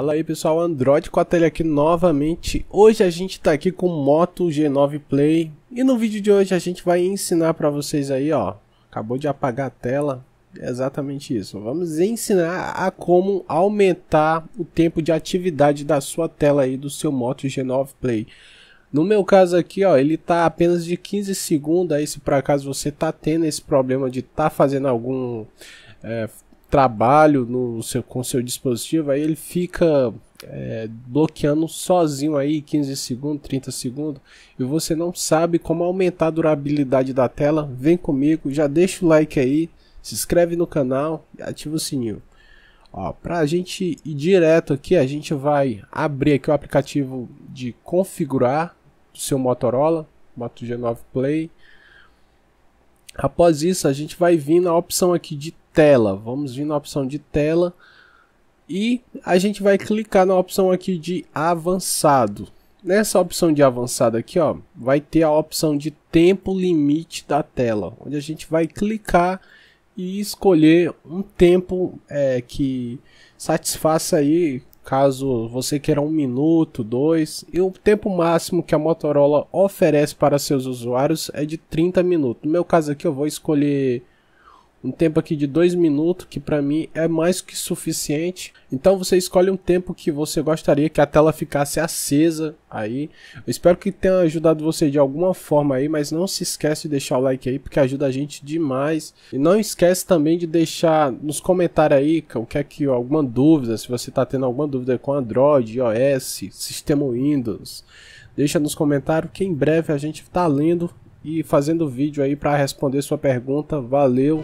Fala aí pessoal, Android com a tele aqui novamente. Hoje a gente está aqui com o Moto G9 Play e no vídeo de hoje a gente vai ensinar para vocês aí, ó. Acabou de apagar a tela, é exatamente isso. Vamos ensinar a como aumentar o tempo de atividade da sua tela aí do seu Moto G9 Play. No meu caso aqui, ó, ele tá apenas de 15 segundos aí se por acaso você tá tendo esse problema de tá fazendo algum é, trabalho no seu, com seu dispositivo, aí ele fica é, bloqueando sozinho aí 15 segundos, 30 segundos, e você não sabe como aumentar a durabilidade da tela, vem comigo, já deixa o like aí, se inscreve no canal e ativa o sininho. Ó, pra gente ir direto aqui, a gente vai abrir aqui o aplicativo de configurar do seu Motorola, Moto G9 Play. Após isso, a gente vai vir na opção aqui de tela. Vamos vir na opção de tela e a gente vai clicar na opção aqui de avançado. Nessa opção de avançado aqui, ó, vai ter a opção de tempo limite da tela, onde a gente vai clicar e escolher um tempo é, que satisfaça aí, caso você queira um minuto, dois, e o tempo máximo que a Motorola oferece para seus usuários é de 30 minutos. No meu caso aqui eu vou escolher um tempo aqui de dois minutos, que para mim é mais que suficiente. Então você escolhe um tempo que você gostaria que a tela ficasse acesa aí. Eu espero que tenha ajudado você de alguma forma aí, mas não se esquece de deixar o like aí, porque ajuda a gente demais. E não esquece também de deixar nos comentários aí o que é que alguma dúvida, se você está tendo alguma dúvida com Android, iOS, sistema Windows. Deixa nos comentários que em breve a gente está lendo e fazendo vídeo aí para responder sua pergunta. Valeu!